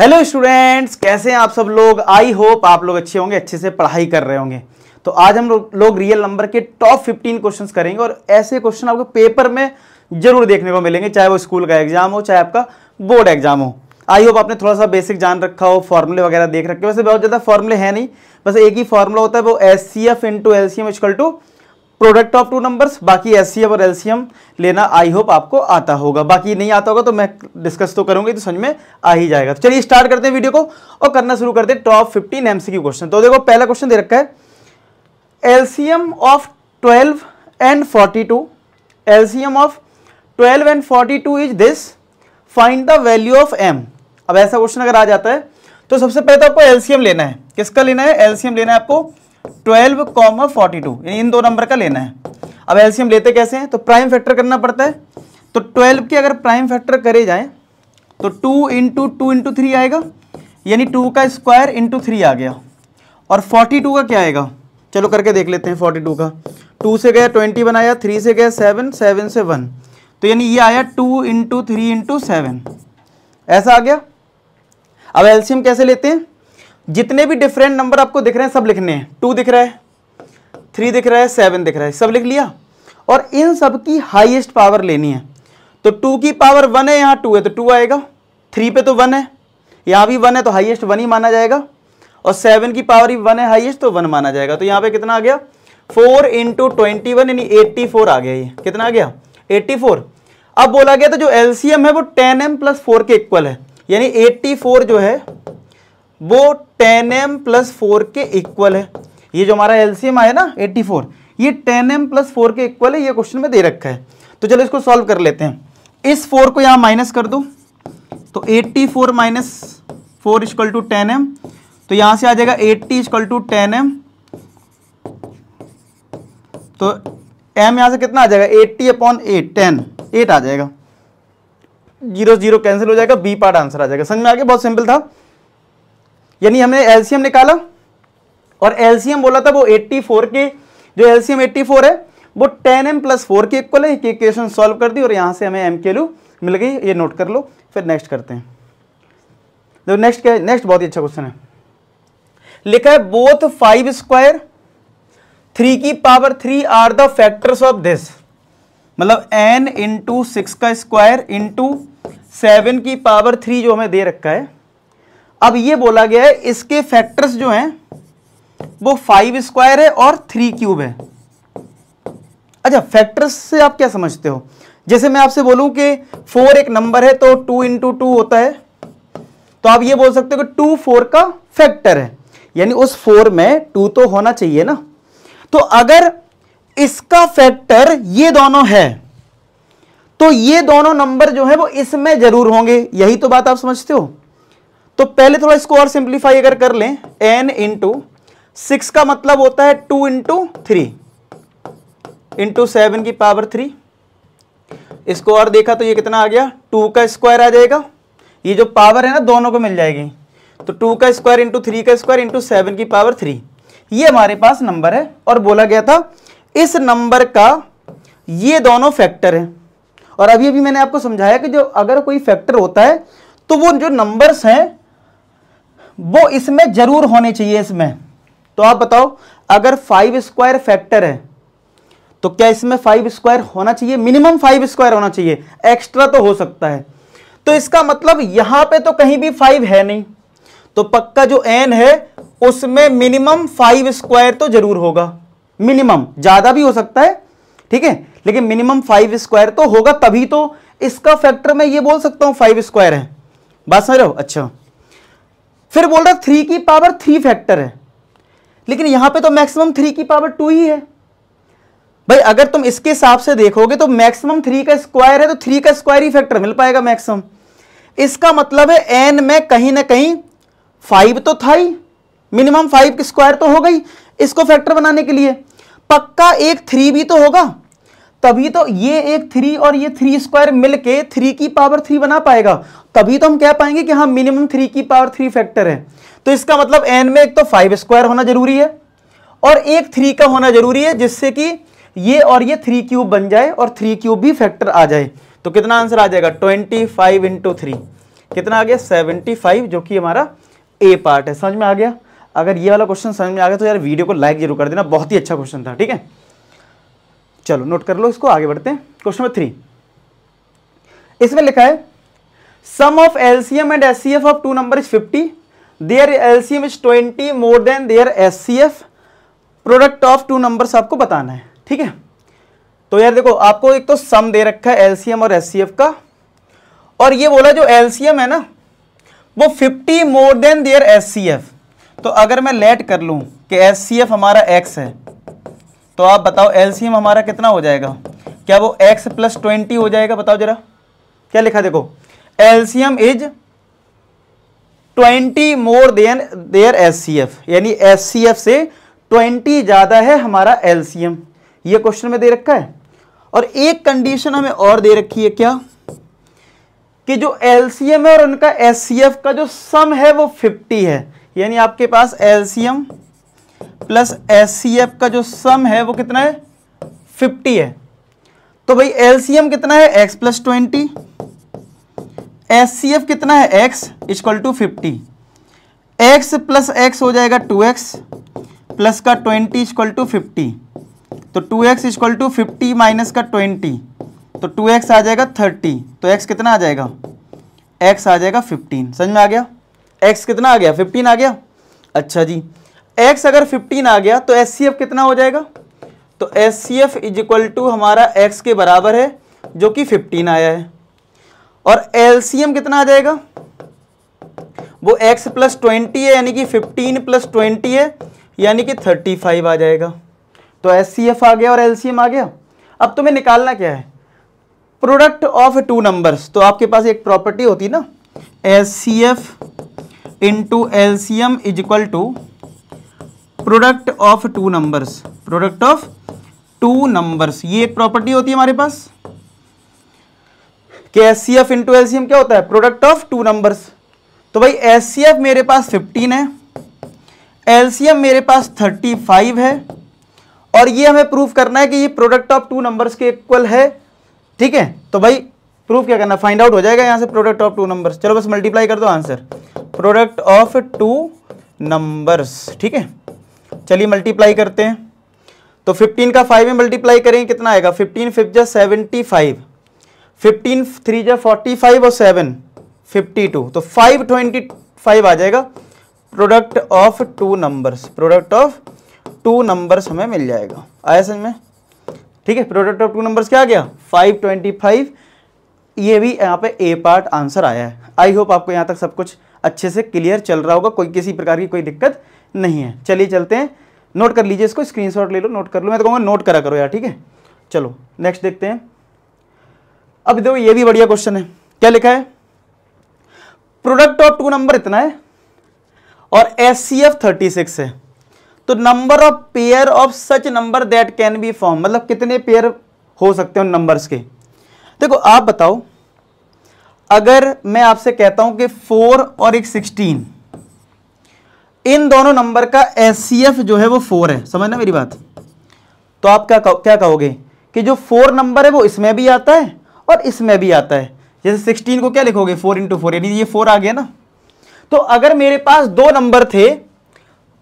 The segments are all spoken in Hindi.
हेलो स्टूडेंट्स कैसे हैं आप सब लोग आई होप आप लोग अच्छे होंगे अच्छे से पढ़ाई कर रहे होंगे तो आज हम लोग रियल नंबर के टॉप 15 क्वेश्चंस करेंगे और ऐसे क्वेश्चन आपको पेपर में जरूर देखने को मिलेंगे चाहे वो स्कूल का एग्जाम हो चाहे आपका बोर्ड एग्जाम हो आई होप आपने थोड़ा सा बेसिक जान रखा हो फॉर्मूले वगैरह देख रखे वैसे बहुत ज़्यादा फॉर्मूले हैं नहीं बस एक ही फॉर्मूला होता है वो S C F into L C M is equal to product of two numbers बाकी एस और एल लेना आई होप आपको आता होगा बाकी नहीं आता होगा तो मैं डिस्कस तो करूंगी तो समझ में आ ही जाएगा तो चलिए स्टार्ट करते हैं वीडियो को और करना शुरू करते हैं टॉप फिफ्टीन एमसीक्यू क्वेश्चन तो देखो पहला क्वेश्चन दे रखा है LCM of twelve and forty two LCM of twelve and forty two is this find the value of M अब ऐसा क्वेश्चन अगर आ जाता है तो सबसे पहले तो आपको एल्सियम लेना है किसका लेना है एल्सियम लेना है आपको ट्वेल्व कॉमा फोर्टी टू इन दो नंबर का लेना है अब एलसीएम लेते कैसे हैं तो प्राइम फैक्टर करना पड़ता है तो ट्वेल्व के अगर प्राइम फैक्टर करे जाए तो two into two into three आएगा यानी टू का स्क्वायर इंटू थ्री आ गया और फोर्टी टू का क्या आएगा चलो करके देख लेते हैं फोर्टी टू का टू से गया ट्वेंटी वन आया थ्री से गया सेवन सेवन से वन तो यानी ये आया two into three into seven ऐसा आ गया अब एल्शियम कैसे लेते हैं जितने भी डिफरेंट नंबर आपको दिख रहे हैं सब लिखने हैं टू दिख रहा है थ्री दिख रहा है सेवन दिख रहा है सब लिख लिया और इन सब की हाइएस्ट पावर लेनी है तो टू की पावर वन है यहाँ टू है तो टू आएगा थ्री पे तो वन है यहाँ भी वन है तो हाइएस्ट वन ही माना जाएगा और सेवन की पावर ही वन है हाइएस्ट तो वन माना जाएगा तो यहाँ पे कितना आ गया फोर इंटू ट्वेंटी वन यानी एट्टी फोर आ गया ये कितना आ गया एट्टी फोर अब बोला गया तो जो एलसीएम है वो टेन एम प्लस फोर के इक्वल है यानी एट्टी फोर जो है वो टेन एम प्लस फोर के इक्वल है ये जो हमारा एलसीएम आया ना 84 ये टेन एम प्लस फोर के इक्वल है ये क्वेश्चन में दे रखा है तो चलो इसको सॉल्व कर लेते हैं इस फोर को यहाँ माइनस कर दो तो 84 four minus four is equal to ten M तो यहाँ से आ जाएगा 80 इजकल टू टेन एम तो एम यहाँ से कितना आ जाएगा 80 अपॉन एट टेन एट आ जाएगा जीरो जीरो कैंसिल हो जाएगा बी पार्ट आंसर आ जाएगा समझ में आ गया बहुत सिंपल था यानी हमने एलसीएम निकाला और एलसीएम बोला था वो 84 के जो एलसीएम 84 है वो 10m एम प्लस फोर के इक्वल है एक इक्वेशन सॉल्व कर दी और यहाँ से हमें एम के लू मिल गई ये नोट कर लो फिर नेक्स्ट करते हैं जो तो नेक्स्ट क्या नेक्स्ट बहुत ही अच्छा क्वेश्चन है लिखा है बोथ फाइव स्क्वायर थ्री की power three are the factors of this मतलब एन इंटू सिक्स का स्क्वायर इंटू सेवन की पावर थ्री जो हमें दे रखा है अब ये बोला गया है इसके फैक्टर्स जो हैं वो फाइव स्क्वायर है और थ्री क्यूब है अच्छा फैक्टर्स से आप क्या समझते हो जैसे मैं आपसे बोलूं कि फोर एक नंबर है तो टू इंटू टू होता है तो आप ये बोल सकते हो कि टू फोर का फैक्टर है यानी उस फोर में टू तो होना चाहिए ना तो अगर इसका फैक्टर ये दोनों है तो ये दोनों नंबर जो है वो इसमें जरूर होंगे यही तो बात आप समझते हो तो पहले थोड़ा इसको और सिंप्लीफाई अगर कर लें एन इंटू सिक्स का मतलब होता है two into three into seven की पावर थ्री इसको और देखा तो ये कितना आ गया टू का स्क्वायर आ जाएगा ये जो पावर है ना दोनों को मिल जाएगी तो टू का स्क्वायर इंटू थ्री का स्क्वायर इंटू सेवन की पावर थ्री ये हमारे पास नंबर है और बोला गया था इस नंबर का ये दोनों फैक्टर है और अभी अभी मैंने आपको समझाया कि जो अगर कोई फैक्टर होता है तो वो जो नंबर्स हैं वो इसमें जरूर होने चाहिए इसमें तो आप बताओ अगर फाइव स्क्वायर फैक्टर है तो क्या इसमें फाइव स्क्वायर होना चाहिए मिनिमम फाइव स्क्वायर होना चाहिए एक्स्ट्रा तो हो सकता है तो इसका मतलब यहां पे तो कहीं भी फाइव है नहीं तो पक्का जो एन है उसमें मिनिमम फाइव स्क्वायर तो जरूर होगा मिनिमम ज्यादा भी हो सकता है ठीक है लेकिन मिनिमम फाइव स्क्वायर तो होगा तभी तो इसका फैक्टर में ये बोल सकता हूं फाइव स्क्वायर है बात समझ रहे हो अच्छा फिर बोल रहा थ्री की पावर थ्री फैक्टर है लेकिन यहां पे तो मैक्सिमम थ्री की पावर टू ही है भाई अगर तुम इसके हिसाब से देखोगे तो मैक्सिमम थ्री का स्क्वायर है तो थ्री का स्क्वायर ही फैक्टर मिल पाएगा मैक्सिमम इसका मतलब है एन में कहीं ना कहीं फाइव तो था ही मिनिमम फाइव की स्क्वायर तो हो गई इसको फैक्टर बनाने के लिए पक्का एक थ्री भी तो होगा तभी तो ये एक थ्री और ये थ्री स्क्वायर मिलके थ्री की पावर थ्री बना पाएगा तभी तो हम कह पाएंगे कि हाँ मिनिमम थ्री की पावर थ्री फैक्टर है तो इसका मतलब एन में एक तो फाइव स्क्वायर होना जरूरी है और एक थ्री का होना जरूरी है जिससे कि ये और ये थ्री क्यूब बन जाए और थ्री क्यूब भी फैक्टर आ जाए तो कितना आंसर आ जाएगा ट्वेंटी फाइव इंटू थ्री कितना आ गया सेवेंटी फाइव जो कि हमारा ए पार्ट है समझ में आ गया अगर ये वाला क्वेश्चन समझ में आ गया तो यार वीडियो को लाइक जरूर कर देना बहुत ही अच्छा क्वेश्चन था ठीक है चलो नोट कर लो इसको आगे बढ़ते हैं क्वेश्चन नंबर थ्री इसमें लिखा है sum of LCM and SCF of two number is 50 their LCM is 20 more than their SCF product of two numbers आपको बताना है ठीक है तो यार देखो आपको एक तो सम दे रखा है एलसीएम और एससीएफ का और ये बोला जो एलसीएम है ना वो 50 मोर देन देयर एससीएफ तो अगर मैं लेट कर लूं कि एससीएफ हमारा एक्स है तो आप बताओ एलसीएम हमारा कितना हो जाएगा क्या वो एक्स प्लस ट्वेंटी हो जाएगा बताओ जरा क्या लिखा देखो LCM is twenty more than their SCF यानी एससीएफ से ट्वेंटी ज़्यादा है हमारा एलसीएम ये क्वेश्चन में दे रखा है और एक कंडीशन हमें और दे रखी है क्या कि जो एलसीएम है और उनका एससीएफ का जो सम है वो फिफ्टी है यानी आपके पास एलसीएम प्लस एस का जो सम है वो कितना है 50 है तो भाई एलसीएम कितना है x प्लस ट्वेंटी एस कितना है x is equal to fifty x plus x हो जाएगा 2x प्लस का 20 इजक्वल टू फिफ्टी तो 2x x is equal to fifty minus का 20 तो 2x आ जाएगा 30 तो x कितना आ जाएगा x आ जाएगा 15 समझ में आ गया x कितना आ गया 15 आ गया अच्छा जी एक्स अगर 15 आ गया तो एस कितना हो जाएगा तो S C F is equal to हमारा एक्स के बराबर है जो कि 15 आया है और एल कितना आ जाएगा वो एक्स प्लस ट्वेंटी है यानी कि 15 प्लस ट्वेंटी है यानी कि 35 आ जाएगा तो एस आ गया और एल आ गया अब तुम्हें निकालना क्या है प्रोडक्ट ऑफ टू नंबर्स तो आपके पास एक प्रॉपर्टी होती ना S C F into L C M is equal to product of two numbers product of two numbers ये एक प्रॉपर्टी होती है हमारे पास कि S C F into LCM क्या होता है प्रोडक्ट ऑफ टू नंबर्स तो भाई एस सी एफ मेरे पास फिफ्टीन है एलसीएम मेरे पास थर्टी फाइव है और ये हमें प्रूफ करना है कि ये प्रोडक्ट ऑफ टू नंबर्स के इक्वल है ठीक है तो भाई प्रूफ क्या करना फाइंड आउट हो जाएगा यहां से प्रोडक्ट ऑफ टू नंबर्स चलो बस मल्टीप्लाई कर दो answer product of two numbers ठीक है चलिए मल्टीप्लाई करते हैं तो 15 का 5 में मल्टीप्लाई करेंगे कितना आएगा 15 फिफ्थ जा सेवेंटी फाइव फिफ्टीन थ्री जा फोर्टी और 7 52 तो 525 आ जाएगा product of two numbers product of two numbers हमें मिल जाएगा आया समझ में ठीक है प्रोडक्ट ऑफ टू नंबर्स क्या आ गया 525 ये भी यहाँ पे ए पार्ट आंसर आया है आई होप आपको यहाँ तक सब कुछ अच्छे से क्लियर चल रहा होगा कोई किसी प्रकार की कोई दिक्कत नहीं है चलिए चलते हैं नोट कर लीजिए इसको स्क्रीन ले लो नोट कर लो मैं तो कहूँगा नोट करा करो यार ठीक है चलो नेक्स्ट देखते हैं अब देखो ये भी बढ़िया क्वेश्चन है क्या लिखा है प्रोडक्ट ऑफ टू नंबर इतना है और S C F thirty six है तो number of pair of such number that can be form मतलब कितने पेयर हो सकते हैं उन नंबर्स के देखो आप बताओ अगर मैं आपसे कहता हूं कि फोर और एक सिक्सटीन इन दोनों नंबर का एस जो है वो फोर है समझना मेरी बात तो आप क्या कहो, क्या कहोगे कि जो फोर नंबर है वो इसमें भी आता है और इसमें भी आता है जैसे सिक्सटीन को क्या लिखोगे फोर इंटू फोर यानी ये फोर आ गया ना तो अगर मेरे पास दो नंबर थे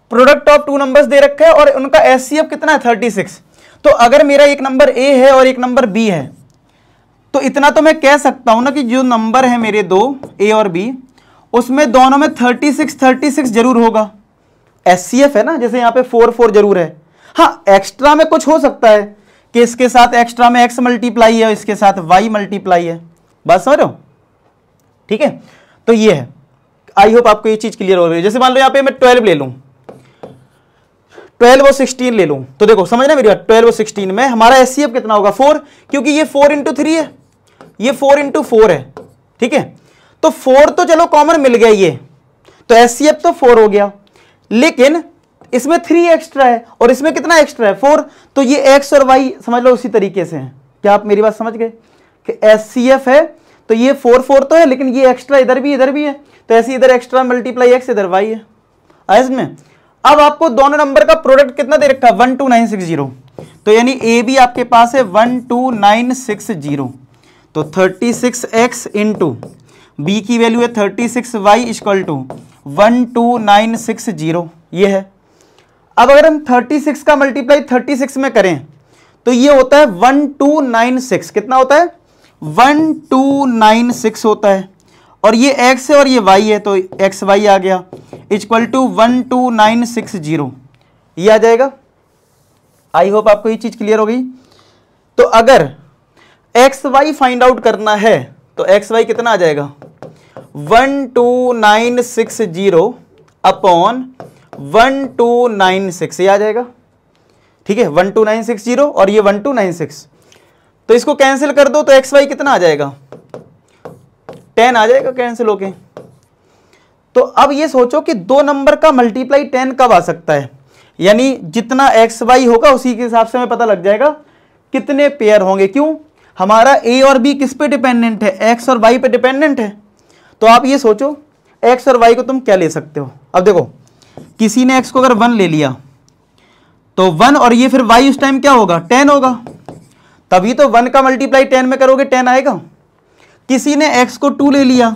प्रोडक्ट ऑफ टू नंबर्स दे रखे हैं और उनका एस कितना है थर्टी सिक्स तो अगर मेरा एक नंबर ए है और एक नंबर बी है तो इतना तो मैं कह सकता हूं ना कि जो नंबर है मेरे दो ए और बी उसमें दोनों में 36 36 जरूर होगा एस है ना जैसे यहां पे फोर फोर जरूर है हाँ एक्स्ट्रा में कुछ हो सकता है कि इसके साथ एक्स्ट्रा में एक्स मल्टीप्लाई है इसके साथ वाई मल्टीप्लाई है बस समझ रहे ठीक है तो ये है आई होप आपको ये चीज़ क्लियर हो रही है जैसे मान लो यहां पे मैं ट्वेल्व ले लू ट्वेल्व और सिक्सटीन ले लूँ तो देखो समझ ना मेरी बात ट्वेल्व और सिक्सटीन में हमारा एस कितना होगा फोर क्योंकि ये फोर इंटू थ्री है ये फोर इंटू फोर है ठीक है तो फोर तो चलो कॉमन मिल गया ये तो एस तो फोर हो गया लेकिन इसमें थ्री एक्स्ट्रा है और इसमें कितना एक्स्ट्रा है फोर तो ये एक्स और वाई समझ लो उसी तरीके से है क्या आप मेरी बात समझ गए कि एस है तो ये फोर फोर तो है लेकिन ये एक्स्ट्रा इधर भी इधर भी है तो ऐसे इधर एक्स्ट्रा मल्टीप्लाई एक्स इधर वाई है आया इसमें अब आपको दोनों नंबर का प्रोडक्ट कितना दे रखा है one two nine six zero तो यानी ए भी आपके पास है one two nine six zero तो thirty six x into b की वैल्यू है thirty six y equal to one two nine six zero ये है अब अगर हम थर्टी सिक्स का मल्टीप्लाई थर्टी सिक्स में करें तो ये होता है वन टू नाइन सिक्स कितना होता है वन टू नाइन सिक्स होता है और ये x है और ये y है तो एक्स वाई आ गया equal to one two nine six zero ये आ जाएगा आई होप आपको ये चीज़ क्लियर हो गई तो अगर एक्स वाई फाइंड आउट करना है तो एक्स वाई कितना आ जाएगा one two nine six zero upon one two nine six ये आ जाएगा ठीक है one two nine six zero और ये वन टू नाइन सिक्स तो इसको कैंसिल कर दो तो एक्स वाई कितना आ जाएगा टेन आ जाएगा कैंसिल होके तो अब ये सोचो कि दो नंबर का मल्टीप्लाई टेन कब आ सकता है यानी जितना एक्स वाई होगा उसी के हिसाब से हमें पता लग जाएगा कितने पेयर होंगे क्यों हमारा ए और बी किस पे डिपेंडेंट है एक्स और वाई पे डिपेंडेंट है तो आप ये सोचो एक्स और वाई को तुम क्या ले सकते हो अब देखो किसी ने एक्स को अगर वन ले लिया तो वन और ये फिर वाई उस टाइम क्या होगा टेन होगा तभी तो वन का मल्टीप्लाई टेन में करोगे टेन आएगा किसी ने एक्स को टू ले लिया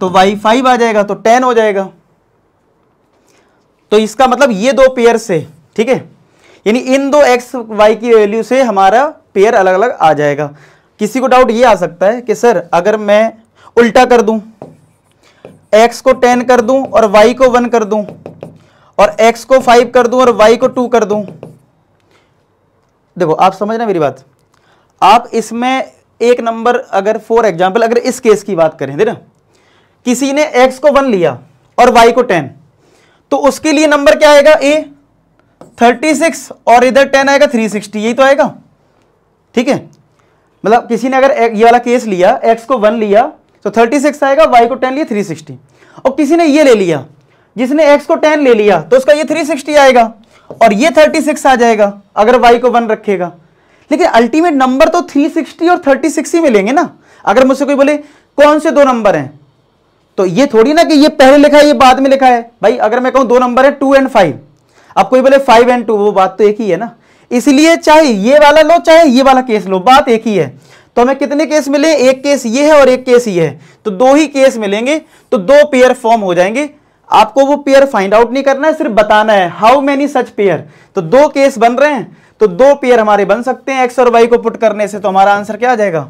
तो वाई फाइव आ जाएगा तो टेन हो जाएगा तो इसका मतलब ये दो पेयर से ठीक है यानी इन दो एक्स वाई की वैल्यू से हमारा पेयर अलग अलग आ जाएगा किसी को डाउट ये आ सकता है कि सर अगर मैं उल्टा कर दूं x को 10 कर दूं और y को 1 कर दूं और x को 5 कर दूं और y को 2 कर दूं देखो आप समझ रहे मेरी बात आप इसमें एक नंबर अगर फॉर एग्जाम्पल अगर इस केस की बात करें देना किसी ने x को 1 लिया और y को 10 तो उसके लिए नंबर क्या आएगा a 36 और इधर 10 आएगा 360 यही तो आएगा ठीक है मतलब किसी ने अगर ये वाला केस लिया x को 1 लिया तो 36 आएगा वाई को 10 लिया 360 और किसी ने ये ले लिया जिसने एक्स को टेन ले लिया तो उसका ये 360 आएगा और ये 36 आ जाएगा अगर वाई को वन रखेगा लेकिन अल्टीमेट नंबर तो 360 और 36 ही मिलेंगे ना अगर मुझसे कोई बोले कौन से दो नंबर हैं तो ये थोड़ी ना कि ये पहले लिखा है ये बाद में लिखा है भाई अगर मैं कहूँ दो नंबर है टू एंड फाइव अब कोई बोले फाइव एंड टू वो बात तो एक ही है ना इसलिए चाहे ये वाला लो चाहे ये वाला केस लो बात एक ही है तो हमें कितने केस मिले एक केस ये है और एक केस ये है तो दो ही केस मिलेंगे तो दो पेयर फॉर्म हो जाएंगे आपको वो पेयर फाइंड आउट नहीं करना है सिर्फ बताना है हाउ मेनी सच पेयर तो दो केस बन रहे हैं तो दो पेयर हमारे बन सकते हैं एक्स और वाई को पुट करने से तो हमारा आंसर क्या आ जाएगा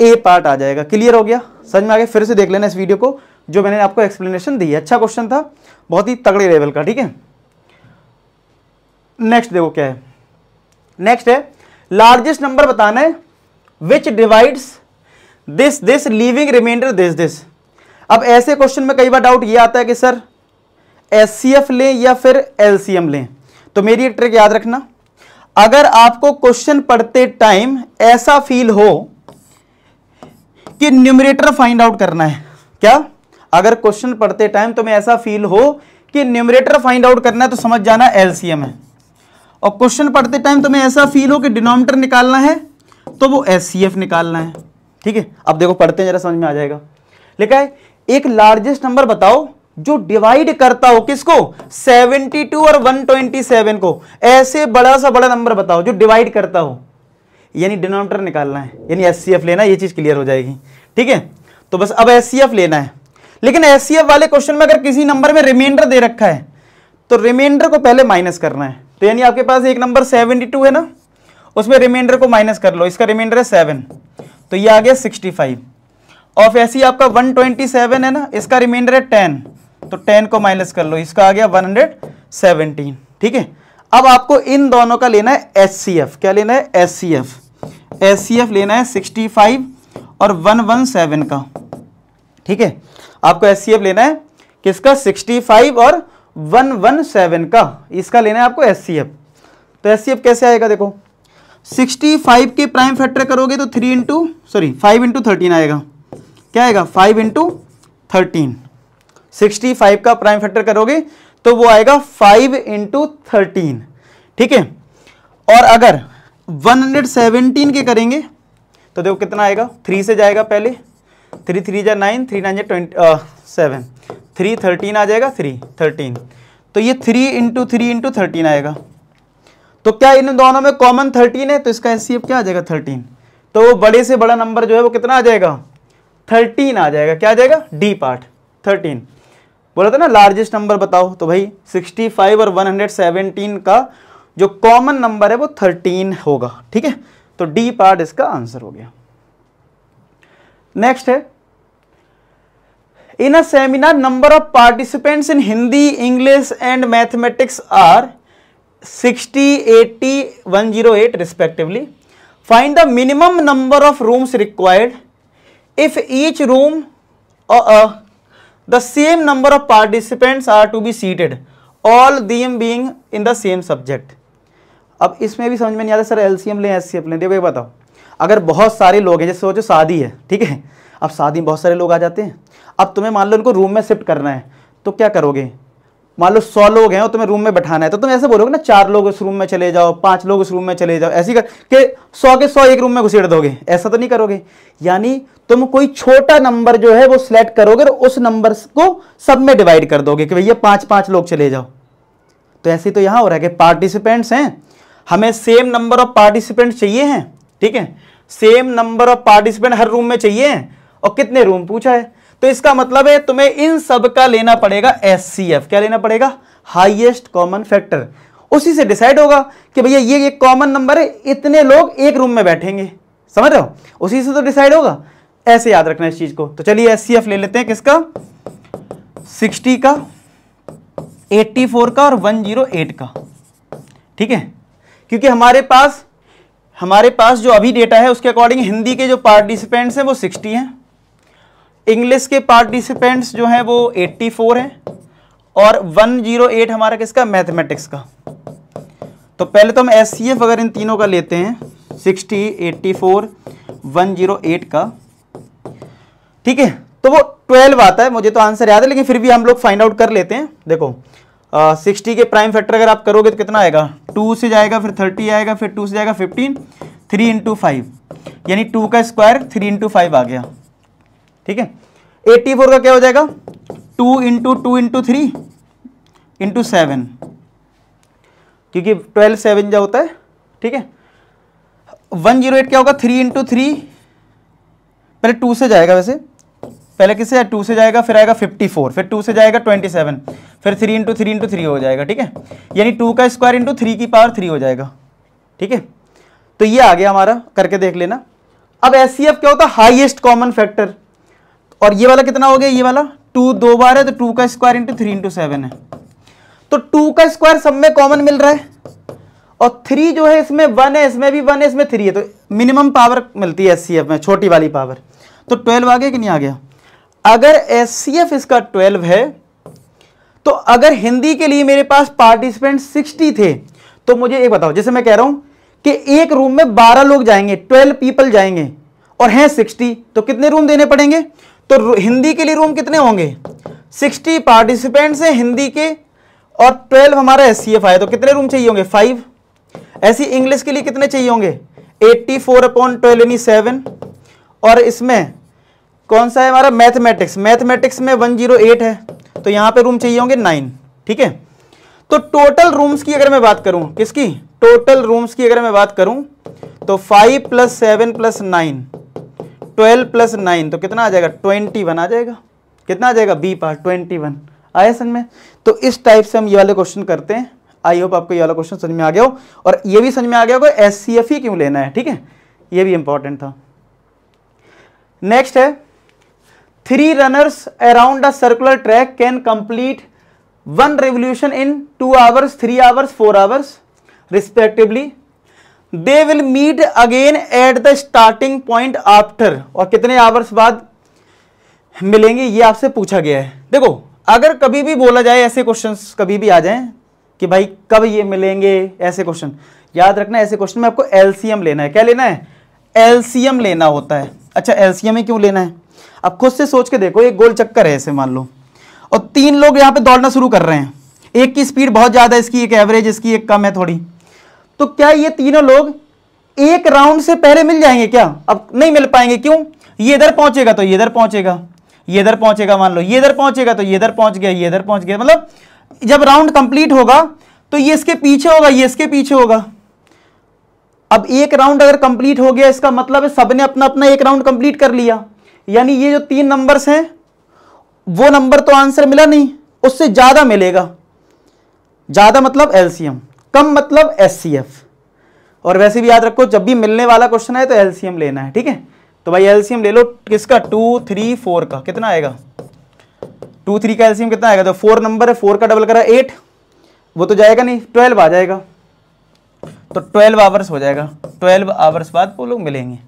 ए पार्ट आ जाएगा क्लियर हो गया समझ में आ गया फिर से देख लेना इस वीडियो को जो मैंने आपको एक्सप्लेनेशन दी है अच्छा क्वेश्चन था बहुत ही तगड़े लेवल का ठीक है नेक्स्ट देखो क्या है नेक्स्ट है लार्जेस्ट नंबर बताना है which divides this this leaving remainder this this अब ऐसे क्वेश्चन में कई बार डाउट ये आता है कि सर एस लें या फिर एल लें तो मेरी एक ट्रिक याद रखना अगर आपको क्वेश्चन पढ़ते टाइम ऐसा फील हो कि न्यूमरेटर फाइंड आउट करना है क्या अगर क्वेश्चन पढ़ते टाइम तुम्हें तो ऐसा फील हो कि न्यूमरेटर फाइंड आउट करना है तो समझ जाना एलसीएम है और क्वेश्चन पढ़ते टाइम तुम्हें तो ऐसा फील हो कि डिनोमिनेटर निकालना है तो वो एस निकालना है ठीक है अब देखो पढ़ते हैं जरा समझ में आ जाएगा लिखा है एक लार्जेस्ट नंबर बताओ जो डिवाइड करता हो किसको 72 और 127 को ऐसे बड़ा सा बड़ा नंबर बताओ जो डिवाइड करता हो यानी डिनोमिनेटर निकालना है यानी एस लेना ये चीज़ क्लियर हो जाएगी ठीक है तो बस अब एस लेना है लेकिन एस वाले क्वेश्चन में अगर किसी नंबर में रिमाइंडर दे रखा है तो रिमाइंडर को पहले माइनस करना है तो यानी आपके पास एक नंबर 72 है ना उसमें रिमाइंडर को माइनस कर लो इसका रिमाइंडर है सेवन तो ये आ गया सिक्सटी फाइव ऑफ ऐसी आपका वन ट्वेंटी सेवन है ना इसका रिमाइंडर है टेन तो टेन को माइनस कर लो इसका आ गया वन हंड्रेड सेवनटीन ठीक है अब आपको इन दोनों का लेना है एस सी एफ क्या लेना है S C F S C F लेना है सिक्सटी फाइव और वन वन सेवन का ठीक है आपको एस सी एफ लेना है किसका सिक्सटी फाइव और वन वन सेवन का इसका लेना है आपको एस सी एफ तो एस सी एफ कैसे आएगा देखो सिक्सटी फाइव के प्राइम फैक्टर करोगे तो three into sorry five into thirteen आएगा क्या आएगा five into thirteen sixty five का प्राइम फैक्टर करोगे तो वो आएगा फाइव इंटू थर्टीन ठीक है और अगर वन हंड्रेड सेवेंटीन के करेंगे तो देखो कितना आएगा थ्री से जाएगा पहले थ्री थ्री जा नाइन थ्री नाइन जा ट्वेंटी सेवन थ्री थर्टीन आ जाएगा थ्री थर्टीन तो ये three into three into thirteen आएगा तो क्या इन दोनों में कॉमन थर्टीन है तो इसका एस क्या आ जाएगा थर्टीन तो वो बड़े से बड़ा नंबर जो है वो कितना आ जाएगा थर्टीन आ जाएगा क्या आ जाएगा डी पार्ट थर्टीन बोला था ना लार्जेस्ट नंबर बताओ तो भाई सिक्सटी फाइव और वन हंड्रेड सेवनटीन का जो कॉमन नंबर है वो थर्टीन होगा ठीक है तो डी पार्ट इसका आंसर हो गया नेक्स्ट है in a seminar number of participants in Hindi English and mathematics are 60, 80, 108 respectively. Find the minimum number of rooms required if each room uh, uh, the same number of participants are to be seated all them being in the same subject. अब इसमें भी समझ में नहीं आता सर एल सी एम लें एस सी एम लें देखो बताओ अगर बहुत सारे लोग हैं जैसे सोचो शादी है ठीक है अब शादी में बहुत सारे लोग आ जाते हैं अब तुम्हें मान लो उनको रूम में शिफ्ट करना है तो क्या करोगे मान लो सौ लोग हैं और तुम्हें रूम में बैठाना है तो तुम ऐसे बोलोगे ना चार लोग उस रूम में चले जाओ पांच लोग उस रूम में चले जाओ ऐसी कर के सौ के सौ एक रूम में घुसेड़ दोगे ऐसा तो नहीं करोगे यानी तुम कोई छोटा नंबर जो है वो सिलेक्ट करोगे और उस नंबर को सब में डिवाइड कर दोगे कि भैया पांच पांच लोग चले जाओ तो ऐसे तो यहाँ हो रहा है कि पार्टिसिपेंट्स हैं हमें सेम नंबर ऑफ पार्टिसिपेंट चाहिए हैं ठीक है सेम नंबर ऑफ पार्टिसिपेंट हर रूम में चाहिए और कितने रूम पूछा है तो इसका मतलब है तुम्हें इन सब का लेना पड़ेगा एस क्या लेना पड़ेगा हाइएस्ट कॉमन फैक्टर उसी से डिसाइड होगा कि भैया ये एक कॉमन नंबर है इतने लोग एक रूम में बैठेंगे समझ रहे हो उसी से तो डिसाइड होगा ऐसे याद रखना इस चीज को तो चलिए एस ले लेते हैं किसका सिक्सटी का एट्टी फोर का और वन जीरो एट का ठीक है क्योंकि हमारे पास हमारे पास जो अभी डेटा है उसके अकॉर्डिंग हिंदी के जो पार्टिसिपेंट्स हैं वो सिक्सटी हैं इंग्लिश के पार्टिसिपेंट्स जो हैं वो 84 हैं और 108 हमारा किसका मैथमेटिक्स का तो पहले तो हम एस अगर इन तीनों का लेते हैं 60, 84, 108 का ठीक है तो वो 12 आता है मुझे तो आंसर याद है लेकिन फिर भी हम लोग फाइंड आउट कर लेते हैं देखो आ, 60 के प्राइम फैक्टर अगर आप करोगे तो कितना आएगा टू से जाएगा फिर थर्टी आएगा फिर टू से जाएगा फिफ्टीन थ्री इंटू फाइव यानी टू का स्क्वायर थ्री इंटू फाइव आ गया ठीक है एट्टी फोर का क्या हो जाएगा two into two into three into seven क्योंकि ट्वेल्व सेवन जो होता है ठीक है वन जीरो एट क्या होगा थ्री इंटू थ्री पहले टू से जाएगा वैसे पहले किससे टू से जाएगा फिर आएगा फिफ्टी फोर फिर टू से जाएगा ट्वेंटी सेवन फिर three into three into three हो जाएगा ठीक है यानी टू का स्क्वायर इंटू थ्री की पावर थ्री हो जाएगा ठीक है तो ये आ गया हमारा करके देख लेना अब एस e क्या होता है हाइएस्ट कॉमन फैक्टर और ये वाला कितना हो गया ये वाला टू दो बार है तो टू का square into three into seven है तो टू का स्क्वायर सब में कॉमन मिल रहा है और थ्री जो है इसमें वन है इसमें भी वन है इसमें थ्री है तो मिनिमम पावर मिलती है एस में छोटी वाली पावर तो ट्वेल्व आ गया कि नहीं आ गया अगर एस इसका ट्वेल्व है तो अगर हिंदी के लिए मेरे पास पार्टिसिपेंट सिक्सटी थे तो मुझे एक बताओ जैसे मैं कह रहा हूं कि एक रूम में बारह लोग जाएंगे ट्वेल्व पीपल जाएंगे और हैं सिक्सटी तो कितने रूम देने पड़ेंगे तो हिंदी के लिए रूम कितने होंगे सिक्सटी पार्टिसिपेंट्स हैं हिंदी के और ट्वेल्व हमारा एस सी एफ तो कितने रूम चाहिए होंगे फाइव ऐसी इंग्लिश के लिए कितने चाहिए होंगे एट्टी फोर अपॉन ट्वेल्व यानी सेवन और इसमें कौन सा है हमारा मैथमेटिक्स मैथमेटिक्स में वन जीरो एट है तो यहाँ पे रूम चाहिए होंगे नाइन ठीक है तो टोटल रूम्स की अगर मैं बात करूँ किसकी टोटल रूम्स की अगर मैं बात करूँ तो five plus seven plus nine 12 plus nine तो कितना आ जाएगा 21 आ जाएगा कितना आ जाएगा बी पार्ट 21 वन आया समझ में तो इस टाइप से हम ये वाले क्वेश्चन करते हैं आई होप आपको ये वाला क्वेश्चन समझ में आ गया हो और ये भी समझ में आ गया होगा एस सी एफ ही क्यों लेना है ठीक है ये भी इंपॉर्टेंट था नेक्स्ट है three runners around a circular track can complete one revolution in two hours three hours four hours respectively they will meet again at the starting point after और कितने आवर्स बाद मिलेंगे ये आपसे पूछा गया है देखो अगर कभी भी बोला जाए ऐसे क्वेश्चंस कभी भी आ जाएं कि भाई कब ये मिलेंगे ऐसे क्वेश्चन याद रखना ऐसे क्वेश्चन में आपको एलसीएम लेना है क्या लेना है एलसीएम लेना होता है अच्छा एलसीएम ही क्यों लेना है अब खुद से सोच के देखो एक गोल चक्कर है ऐसे मान लो और तीन लोग यहाँ पे दौड़ना शुरू कर रहे हैं एक की स्पीड बहुत ज़्यादा इसकी एक एवरेज इसकी एक कम है थोड़ी तो क्या ये तीनों लोग एक राउंड से पहले मिल जाएंगे क्या अब नहीं मिल पाएंगे क्यों ये इधर पहुंचेगा तो ये इधर पहुंचेगा ये इधर पहुंचेगा मान लो ये इधर पहुंचेगा तो ये इधर पहुंच गया ये इधर पहुंच गया मतलब जब राउंड कंप्लीट होगा तो ये इसके पीछे होगा ये इसके पीछे होगा अब एक राउंड अगर कंप्लीट हो गया इसका मतलब है सबने अपना अपना एक राउंड कंप्लीट कर लिया यानी ये जो तीन नंबर्स हैं वो नंबर तो आंसर मिला नहीं उससे ज़्यादा मिलेगा ज़्यादा मतलब एलसीएम कम मतलब एस और वैसे भी याद रखो जब भी मिलने वाला क्वेश्चन है तो एलसीएम लेना है ठीक है तो भाई एलसीएम ले लो किसका टू थ्री फोर का कितना आएगा टू थ्री का एलसीएम कितना आएगा तो फोर नंबर है फोर का डबल करा एट वो तो जाएगा नहीं ट्वेल्व आ जाएगा तो ट्वेल्व आवर्स हो जाएगा ट्वेल्व आवर्स बाद वो लोग मिलेंगे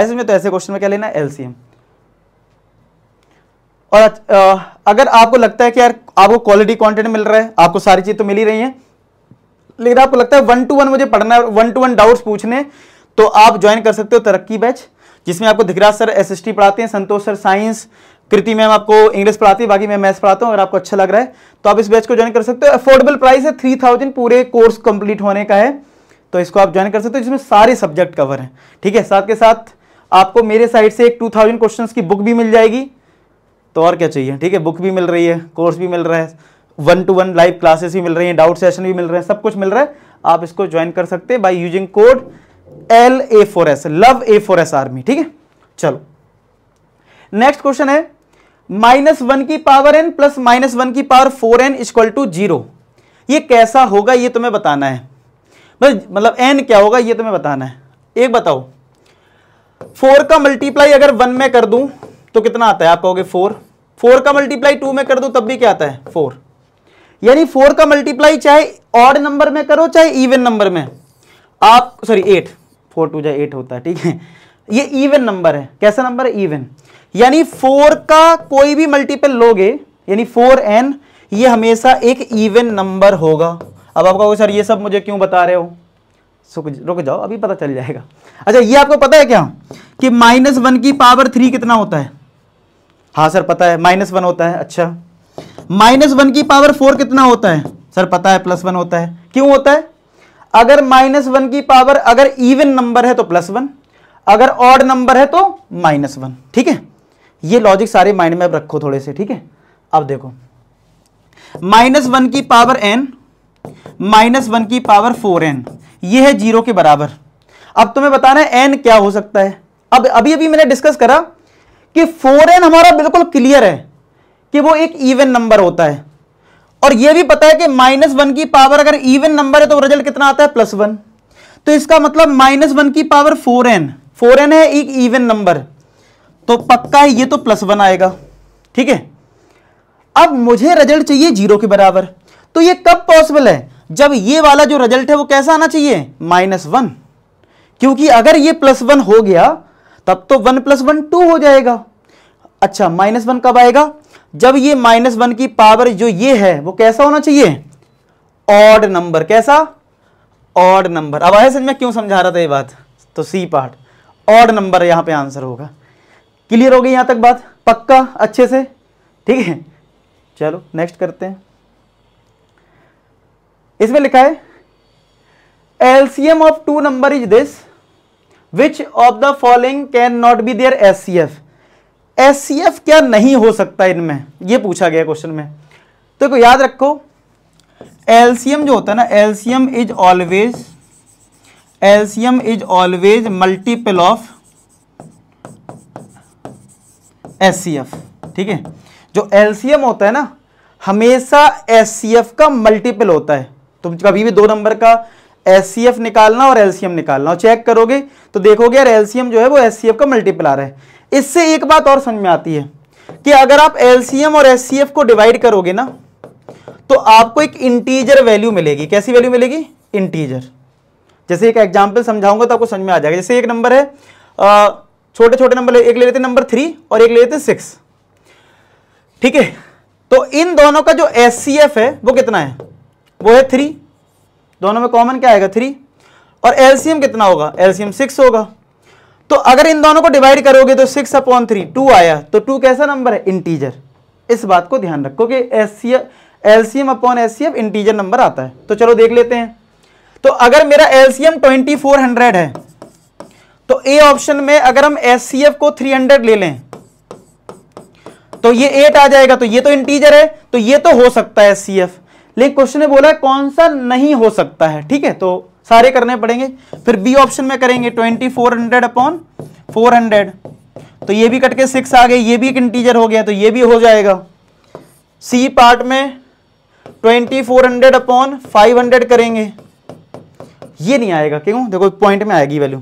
ऐसे में तो ऐसे क्वेश्चन में क्या लेना एलसीएम और अगर आपको लगता है कि यार आपको क्वालिटी कंटेंट मिल रहा है आपको सारी चीज़ तो मिल ही रही है लेकिन आपको लगता है वन टू वन मुझे पढ़ना है वन टू वन डाउट्स पूछने तो आप ज्वाइन कर सकते हो तरक्की बैच जिसमें आपको धिकराज सर एस पढ़ाते हैं Santosh sir science Kriti ma'am आपको इंग्लिश पढ़ाती है बाकी मैं मैथ्स पढ़ाता हूँ अगर आपको अच्छा लग रहा है तो आप इस बैच को ज्वाइन कर सकते हो अफोर्डेबल प्राइस है थ्री थाउजेंड पूरे कोर्स कंप्लीट होने का है तो इसको आप ज्वाइन कर सकते हो जिसमें सारे सब्जेक्ट कवर हैं ठीक है साथ के साथ आपको मेरे साइड से एक टू थाउजेंड की बुक भी मिल जाएगी तो और क्या चाहिए ठीक है बुक भी मिल रही है कोर्स भी मिल रहा है one to one live classes भी मिल रही हैं डाउट सेशन भी मिल रहे हैं सब कुछ मिल रहा है आप इसको ज्वाइन कर सकते हैं by using code L A four S love A four S army ठीक है चलो नेक्स्ट क्वेश्चन है माइनस वन की power n plus minus one की power four n equal to zero ये कैसा होगा ये तुम्हें बताना है बस मतलब एन क्या होगा ये तुम्हें बताना है एक बताओ फोर का मल्टीप्लाई अगर वन में कर दूं तो कितना आता है आप कहोगे फोर फोर का मल्टीप्लाई टू में कर दूं तब भी क्या आता है फोर यानी फोर का मल्टीप्लाई चाहे ऑड नंबर में करो चाहे इवन नंबर में आप सॉरी एट फोर टू जाए एट होता है ठीक है ये इवन नंबर है कैसा नंबर है इवन यानी फोर का कोई भी मल्टीपल लोगे यानी फोर एन ये हमेशा एक इवन नंबर होगा अब आप कहोगे सर ये सब मुझे क्यों बता रहे हो रुक जाओ अभी पता चल जाएगा अच्छा ये आपको पता है क्या कि माइनस वन की पावर थ्री कितना होता है हाँ सर पता है माइनस वन होता है अच्छा माइनस वन की पावर फोर कितना होता है सर पता है प्लस वन होता है क्यों होता है अगर माइनस वन की पावर अगर इवन नंबर है तो प्लस वन अगर ऑड नंबर है तो माइनस वन ठीक है ये लॉजिक सारे माइंड में अब रखो थोड़े से ठीक है अब देखो माइनस वन की पावर एन माइनस वन की पावर फोर एन ये है जीरो के बराबर अब तुम्हें बताना है एन क्या हो सकता है अब अभी अभी मैंने डिस्कस करा कि फोर एन हमारा बिल्कुल क्लियर है कि वो एक इवन नंबर होता है और ये भी पता है कि माइनस वन की पावर अगर इवन नंबर है तो रिजल्ट कितना आता है प्लस वन तो इसका मतलब माइनस वन की power four n four n है एक इवन नंबर तो पक्का है ये तो प्लस वन आएगा ठीक है अब मुझे रिजल्ट चाहिए जीरो के बराबर तो ये कब पॉसिबल है जब ये वाला जो रिजल्ट है वो कैसा आना चाहिए माइनस वन क्योंकि अगर ये प्लस वन हो गया तब तो वन प्लस वन टू हो जाएगा अच्छा माइनस वन कब आएगा जब ये माइनस वन की पावर जो ये है वो कैसा होना चाहिए ऑड नंबर कैसा ऑड नंबर अब आया समझ में क्यों समझा रहा था ये बात तो सी पार्ट ऑड नंबर यहां पे आंसर होगा क्लियर हो गई यहां तक बात पक्का अच्छे से ठीक है चलो नेक्स्ट करते हैं इसमें लिखा है LCM of two number is this which of the following can not be there S C F S क्या नहीं हो सकता इनमें ये पूछा गया क्वेश्चन में तो याद रखो एल्सियम जो होता है ना LCM is always LCM is always multiple of S ठीक है जो एल्सियम होता है ना हमेशा एस का मल्टीपल होता है तुम तो कभी भी दो नंबर का एस निकालना और एल्सियम निकालना और चेक करोगे तो देखोगे यार एल्सियम जो है वो एस का मल्टीपल आ रहा है इससे एक बात और समझ में आती है कि अगर आप एलसीएम और एस को डिवाइड करोगे ना तो आपको एक इंटीजर वैल्यू मिलेगी कैसी वैल्यू मिलेगी इंटीजर जैसे एक एग्जाम्पल समझाऊंगा तो आपको समझ में आ जाएगा जैसे एक नंबर है छोटे छोटे नंबर एक ले लेते नंबर थ्री और एक ले लेते सिक्स ठीक है तो इन दोनों का जो एस है वो कितना है वो है थ्री दोनों में कॉमन क्या आएगा थ्री और एलसीएम कितना होगा एलसीएम सिक्स होगा तो अगर इन दोनों को डिवाइड करोगे तो सिक्स अपॉन थ्री टू आया तो टू कैसा नंबर है इंटीजर इस बात को ध्यान रखो कि LCM upon LCM integer number आता है तो चलो देख लेते हैं तो अगर मेरा एलसीएम हंड्रेड है तो ए ऑप्शन में अगर हम एस को हंड्रेड ले लें तो ये एट आ जाएगा तो ये तो इंटीजर है तो ये तो हो सकता है एस लेकिन क्वेश्चन ने बोला कौन सा नहीं हो सकता है ठीक है तो सारे करने पड़ेंगे फिर बी ऑप्शन में करेंगे twenty four hundred upon four hundred तो ये भी कट के सिक्स आ गए ये भी एक इंटीजर हो गया तो ये भी हो जाएगा सी पार्ट में twenty four hundred upon five hundred करेंगे ये नहीं आएगा क्यों देखो पॉइंट में आएगी वैल्यू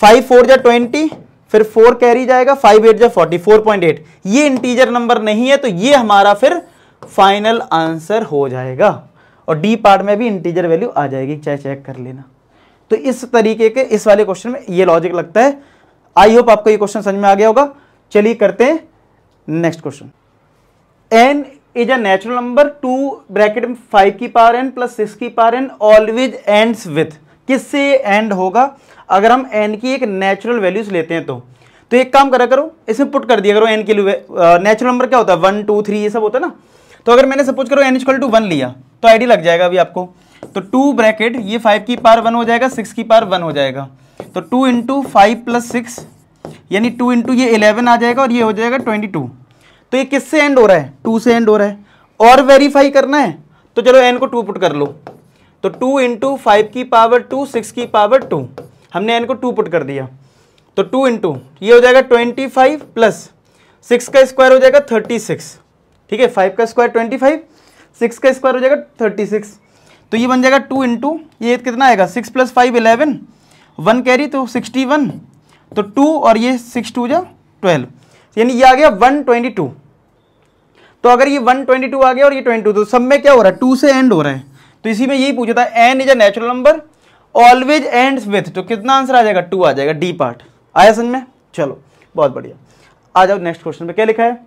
फाइव फोर जा ट्वेंटी फिर फोर कैरी जाएगा फाइव एट जा फोर्टी फोर पॉइंट एट ये इंटीजर नंबर नहीं है तो ये हमारा फिर फाइनल आंसर हो जाएगा और डी पार्ट में भी इंटीजर वैल्यू आ जाएगी चाहे चेक कर लेना तो इस तरीके के इस वाले क्वेश्चन में ये लॉजिक लगता है आई होप आपको ये क्वेश्चन समझ में आ गया होगा चलिए करते हैं next question n is a natural number two bracket में फाइव की पावर एन प्लस सिक्स की power n always ends with किससे एंड होगा अगर हम एन की एक नेचुरल वैल्यूज लेते हैं तो तो एक काम करा करो इसमें पुट कर दिया करो एन के लिए नेचुरल नंबर क्या होता है वन टू थ्री ये सब होता है ना तो अगर मैंने सपोज करो एन इजक्वल टू वन लिया तो आईडी लग जाएगा अभी आपको तो टू ब्रैकेट ये फाइव की पार वन हो जाएगा सिक्स की पार वन हो जाएगा तो two into five plus six यानी टू इंटू ये इलेवन आ जाएगा और ये हो जाएगा ट्वेंटी टू तो ये किससे एंड हो रहा है टू से एंड हो रहा है और वेरीफाई करना है तो चलो एन को टू पुट कर लो तो टू इंटू फाइव की पावर टू सिक्स की पावर टू हमने एन को टू पुट कर दिया तो टू इंटू ये हो जाएगा ट्वेंटी फाइव प्लस सिक्स का स्क्वायर हो जाएगा थर्टी सिक्स ठीक है फाइव का स्क्वायर ट्वेंटी फाइव सिक्स का स्क्वायर हो जाएगा थर्टी सिक्स तो ये बन जाएगा टू इंटू ये कितना आएगा six plus five eleven one carry तो सिक्सटी वन तो टू और ये सिक्स टू जा ट्वेल्व यानी ये आ गया वन ट्वेंटी टू तो अगर ये वन ट्वेंटी टू आ गया और ये ट्वेंटी टू तो सब में क्या हो रहा है टू से एंड हो रहा है तो इसी में यही पूछा था n is a natural number always end with तो कितना आंसर आ जाएगा टू आ जाएगा डी पार्ट आया समझ में चलो बहुत बढ़िया आ जाओ नेक्स्ट क्वेश्चन पे क्या लिखा है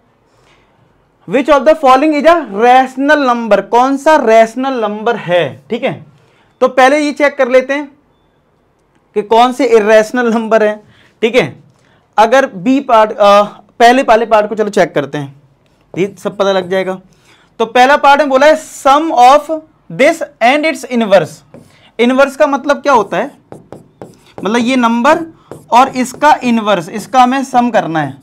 which of the following is a rational number कौन सा रैशनल नंबर है ठीक है तो पहले ये चेक कर लेते हैं कि कौन से इरेशनल नंबर है ठीक है अगर बी पार्ट पहले पहले पार्ट को चलो चेक करते हैं ये सब पता लग जाएगा तो पहला पार्ट में बोला है sum of this and its inverse inverse का मतलब क्या होता है मतलब ये नंबर और इसका इनवर्स इसका हमें सम करना है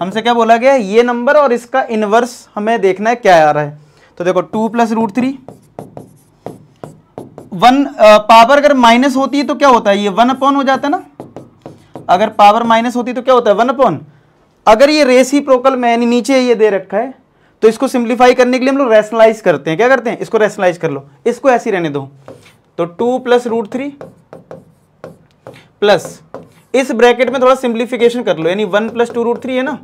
हमसे क्या बोला गया ये नंबर और इसका इनवर्स हमें देखना है क्या आ रहा है तो देखो two plus root three one power अगर माइनस होती है तो क्या होता है ये वन अपॉन हो जाता है ना अगर पावर माइनस होती है तो क्या होता है वन अपॉन अगर ये रेसी प्रोकल मैंने नीचे ये दे रखा है तो इसको सिंप्लीफाई करने के लिए हम लोग रेशनलाइज करते हैं क्या करते हैं इसको रेशनलाइज कर लो इसको ऐसे रहने दो तो two plus root three plus इस ब्रैकेट में थोड़ा सिंप्लीफिकेशन कर लो यानी one plus two root three है ना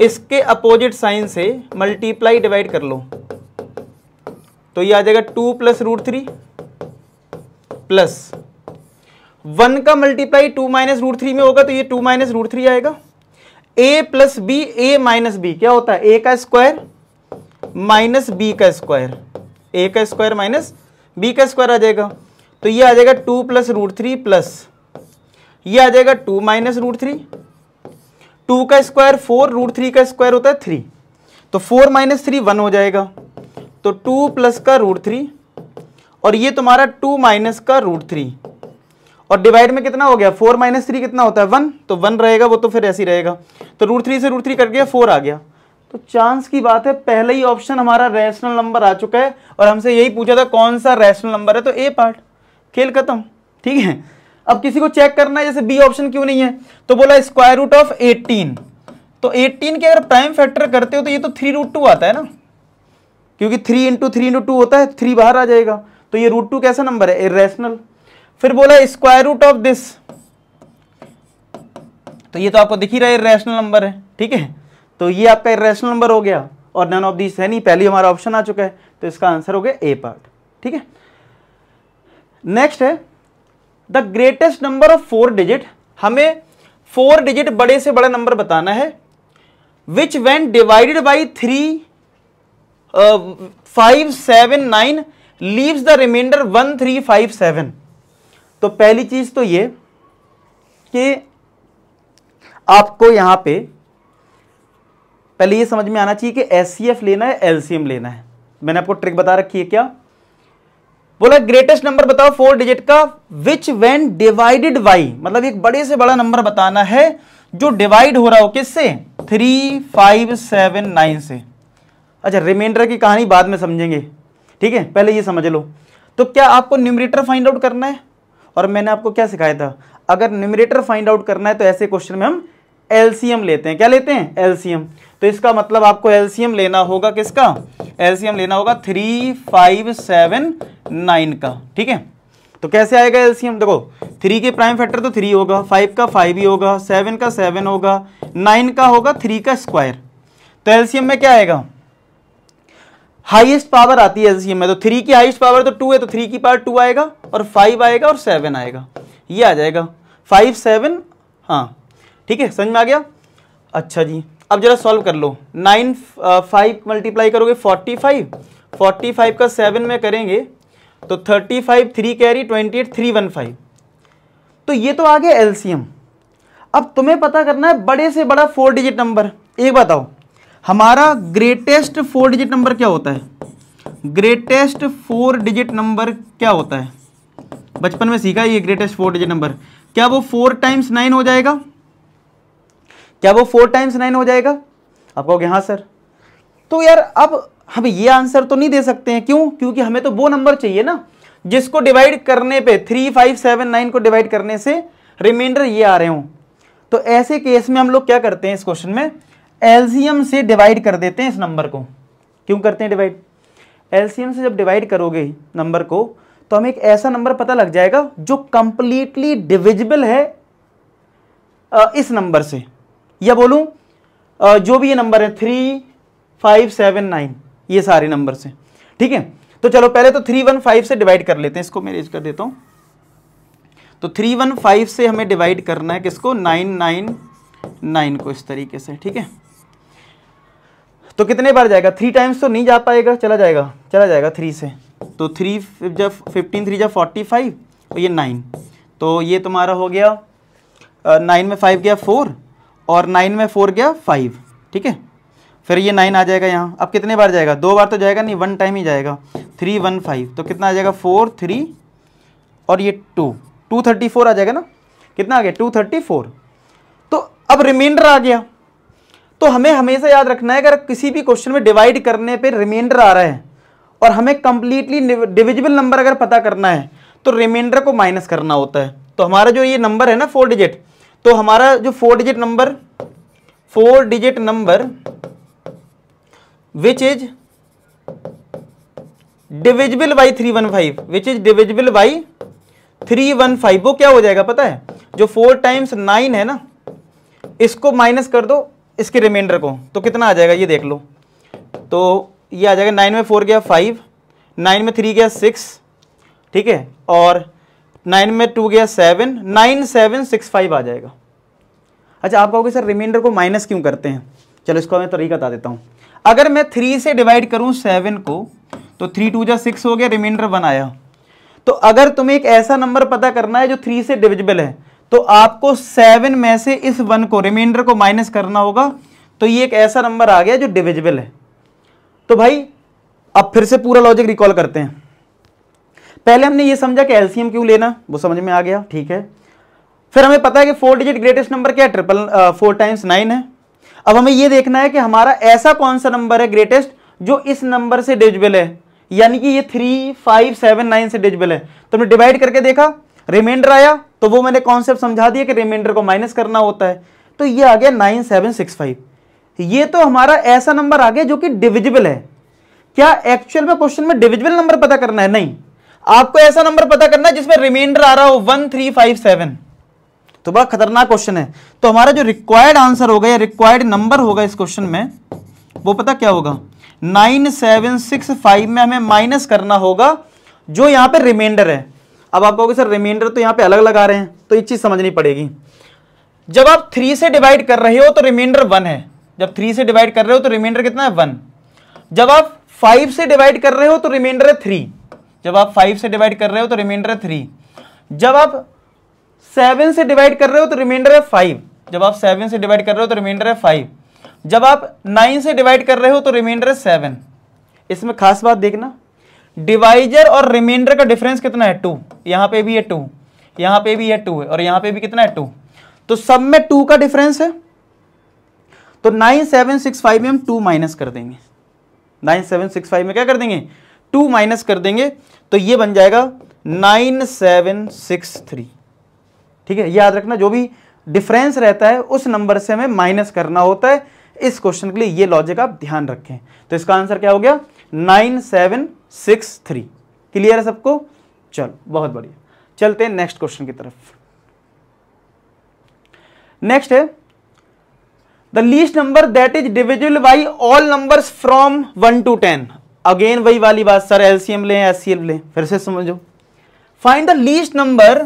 इसके अपोजिट साइन से मल्टीप्लाई डिवाइड कर लो तो ये आ जाएगा two plus root three plus one का multiply two minus root three में होगा तो ये टू माइनस रूट थ्री आएगा a plus b a minus b क्या होता है ए का स्क्वायर माइनस बी का स्क्वायर ए का स्क्वायर माइनस बी का स्क्वायर आ जाएगा तो ये आ जाएगा two plus root three plus ये आ जाएगा two minus root three two का स्क्वायर फोर रूट थ्री का स्क्वायर होता है थ्री तो फोर माइनस थ्री वन हो जाएगा तो टू प्लस का रूट थ्री और ये तुम्हारा टू माइनस का रूट थ्री और डिवाइड में कितना हो गया फोर माइनस थ्री कितना होता है वन तो वन रहेगा वो तो फिर ऐसे ही रहेगा तो रूट थ्री से रूट थ्री कर गया फोर आ गया तो चांस की बात है पहला ही ऑप्शन हमारा रैशनल नंबर आ चुका है और हमसे यही पूछा था कौन सा रैशनल नंबर है तो ए पार्ट खेल खत्म ठीक है अब किसी को चेक करना है जैसे बी ऑप्शन क्यों नहीं है तो बोला स्क्वायर रूट ऑफ एटीन तो 18 के अगर प्राइम फैक्टर करते हो तो ये तो थ्री रूट टू आता है ना क्योंकि three into three into two होता है थ्री बाहर आ जाएगा तो ये रूट टू कैसा नंबर है इरेशनल फिर बोला स्क्वायर रूट ऑफ दिस तो ये तो आपको दिख ही रहा है इरेशनल नंबर है ठीक है तो ये आपका इरेशनल नंबर हो गया और नन ऑफ दिस है नहीं पहले हमारा ऑप्शन आ चुका है तो इसका आंसर हो गया ए पार्ट ठीक है नेक्स्ट है the greatest number of four digit हमें फोर डिजिट बड़े से बड़ा नंबर बताना है which when divided by three five seven nine leaves the remainder one three five seven तो पहली चीज तो ये कि आपको यहां पे पहले ये समझ में आना चाहिए कि एस लेना है एलसीएम लेना है मैंने आपको ट्रिक बता रखी है क्या बोला ग्रेटेस्ट नंबर बताओ फोर डिजिट का विच वेन डिवाइडेड बाई मतलब एक बड़े से बड़ा नंबर बताना है जो डिवाइड हो रहा हो किससे थ्री फाइव सेवन नाइन से अच्छा रिमाइंडर की कहानी बाद में समझेंगे ठीक है पहले ये समझ लो तो क्या आपको न्यूमरेटर फाइंड आउट करना है और मैंने आपको क्या सिखाया था अगर न्यूमरेटर फाइंड आउट करना है तो ऐसे क्वेश्चन में हम एलसीएम लेते हैं क्या लेते हैं एलसीएम तो इसका मतलब आपको एल्सियम लेना होगा किसका एल्सियम लेना होगा थ्री फाइव सेवन नाइन का ठीक है तो कैसे आएगा एल्सियम देखो थ्री के प्राइम फैक्टर तो थ्री होगा फाइव का फाइव ही होगा सेवन का सेवन होगा नाइन का होगा थ्री का स्क्वायर तो एल्सियम में क्या आएगा हाईएस्ट पावर आती है एल्सियम में तो थ्री की हाईएस्ट पावर तो टू है तो थ्री की पावर टू आएगा और फाइव आएगा और सेवन आएगा ये आ जाएगा फाइव सेवन हाँ ठीक है समझ में आ गया अच्छा जी अब जरा सॉल्व कर लो नाइन फाइव मल्टीप्लाई करोगे फोर्टी फाइव फोर्टी फाइव का सेवन में करेंगे तो thirty five three carry twenty eight three one five तो ये तो आ गया एलसीएम अब तुम्हें पता करना है बड़े से बड़ा फोर डिजिट नंबर एक बताओ हमारा ग्रेटेस्ट फोर डिजिट नंबर क्या होता है ग्रेटेस्ट फोर डिजिट नंबर क्या होता है बचपन में सीखा ये ग्रेटेस्ट फोर डिजिट नंबर क्या वो फोर टाइम्स नाइन हो जाएगा क्या वो फोर टाइम्स नाइन हो जाएगा आप कहोगे हाँ सर तो यार अब हम ये आंसर तो नहीं दे सकते हैं क्यों क्योंकि हमें तो वो नंबर चाहिए ना जिसको डिवाइड करने पे थ्री फाइव सेवन नाइन को डिवाइड करने से रिमाइंडर ये आ रहे हो तो ऐसे केस में हम लोग क्या करते हैं इस क्वेश्चन में एलसीएम से डिवाइड कर देते हैं इस नंबर को क्यों करते हैं डिवाइड एलसीएम से जब डिवाइड करोगे नंबर को तो हमें एक ऐसा नंबर पता लग जाएगा जो कंप्लीटली डिविजिबल है इस नंबर से या बोलूँ जो भी ये नंबर है थ्री फाइव सेवन नाइन ये सारे नंबर से ठीक है तो चलो पहले तो थ्री वन फाइव से डिवाइड कर लेते हैं इसको मैं रेज कर देता हूँ तो थ्री वन फाइव से हमें डिवाइड करना है किसको नाइन नाइन नाइन को इस तरीके से ठीक है तो कितने बार जाएगा थ्री टाइम्स तो नहीं जा पाएगा चला जाएगा चला जाएगा थ्री से तो थ्री जब फिफ्टीन थ्री जब फोर्टी फाइव और ये नाइन तो ये तुम्हारा हो गया नाइन में फाइव गया फोर और नाइन में फोर गया फाइव ठीक है फिर ये नाइन आ जाएगा यहाँ अब कितने बार जाएगा दो बार तो जाएगा नहीं वन टाइम ही जाएगा थ्री वन फाइव तो कितना आ जाएगा फोर थ्री और ये टू टू थर्टी फोर आ जाएगा ना कितना आ गया टू थर्टी फोर तो अब रिमाइंडर आ गया तो हमें हमेशा याद रखना है अगर किसी भी क्वेश्चन में डिवाइड करने पर रिमाइंडर आ रहा है और हमें कंप्लीटली डिविजिबल नंबर अगर पता करना है तो रिमाइंडर को माइनस करना होता है तो हमारा जो ये नंबर है ना फोर डिजिट तो हमारा जो four digit number four digit number which is divisible by three one five which is divisible by three one five वो क्या हो जाएगा पता है जो फोर टाइम्स नाइन है ना इसको माइनस कर दो इसके रिमाइंडर को तो कितना आ जाएगा ये देख लो तो ये आ जाएगा नाइन में फोर गया फाइव नाइन में थ्री गया सिक्स ठीक है और नाइन में टू गया seven nine seven six five आ जाएगा अच्छा आप कहोगे सर रिमाइंडर को माइनस क्यों करते हैं चलो इसको मैं तरीका बता देता हूँ अगर मैं थ्री से डिवाइड करूँ सेवन को तो थ्री टू जा सिक्स हो गया रिमाइंडर वन आया तो अगर तुम्हें एक ऐसा नंबर पता करना है जो थ्री से डिविजिबल है तो आपको सेवन में से इस वन को रिमाइंडर को माइनस करना होगा तो ये एक ऐसा नंबर आ गया जो डिविजिबल है तो भाई अब फिर से पूरा लॉजिक रिकॉल करते हैं पहले हमने ये समझा कि एलसीएम क्यों लेना वो समझ में आ गया ठीक है फिर हमें पता है कि फोर डिजिट ग्रेटेस्ट नंबर क्या है ट्रिपल फोर टाइम्स नाइन है अब हमें ये देखना है कि हमारा ऐसा कौन सा नंबर है ग्रेटेस्ट जो इस नंबर से डिजिबल है यानी कि ये थ्री फाइव सेवन नाइन से डिजिबल है तो हमने डिवाइड करके देखा रिमाइंडर आया तो वो मैंने कॉन्सेप्ट समझा दिया कि रिमाइंडर को माइनस करना होता है तो ये आ गया नाइन सेवन सिक्स फाइव ये तो हमारा ऐसा नंबर आ गया जो कि डिविजिबल है क्या एक्चुअल में क्वेश्चन में डिविजिबल नंबर पता करना है नहीं आपको ऐसा नंबर पता करना है जिसमें रिमाइंडर आ रहा हो वन थ्री फाइव सेवन तो बड़ा खतरनाक क्वेश्चन है तो हमारा जो रिक्वायर्ड आंसर होगा या रिक्वायर्ड नंबर होगा इस क्वेश्चन में वो पता क्या होगा नाइन सेवन सिक्स फाइव में हमें माइनस करना होगा जो यहां पे रिमाइंडर है अब आप कहोगे सर रिमाइंडर तो यहां पे अलग लगा रहे हैं तो ये चीज़ समझनी पड़ेगी जब आप थ्री से डिवाइड कर रहे हो तो रिमाइंडर वन है जब थ्री से डिवाइड कर रहे हो तो रिमाइंडर कितना है वन जब आप फाइव से डिवाइड कर रहे हो तो रिमाइंडर है थ्री जब आप फाइव से डिवाइड कर रहे हो तो रिमाइंडर है थ्री जब आप सेवन से डिवाइड कर रहे हो तो रिमाइंडर है फाइव जब आप सेवन से डिवाइड कर रहे हो तो रिमाइंडर है फाइव जब आप नाइन से डिवाइड कर रहे हो तो रिमाइंडर है सेवन इसमें खास बात देखना डिवाइजर और रिमाइंडर का डिफरेंस कितना है टू यहाँ पे भी है टू यहाँ पे भी है टू है और यहाँ पे भी कितना है टू तो सब में टू का डिफरेंस है तो नाइन सेवन सिक्स फाइव में हम टू माइनस कर देंगे नाइन सेवन सिक्स फाइव में क्या कर देंगे टू माइनस कर देंगे तो ये बन जाएगा नाइन सेवन सिक्स थ्री ठीक है याद रखना जो भी डिफरेंस रहता है उस नंबर से हमें माइनस करना होता है इस क्वेश्चन के लिए ये लॉजिक आप ध्यान रखें तो इसका आंसर क्या हो गया nine seven six three clear है सबको चलो बहुत बढ़िया चलते हैं नेक्स्ट क्वेश्चन की तरफ नेक्स्ट है the least number that is divisible by all number from one to ten again वही वाली बात सर एलसीएम लें एस लें फिर से समझो find the least number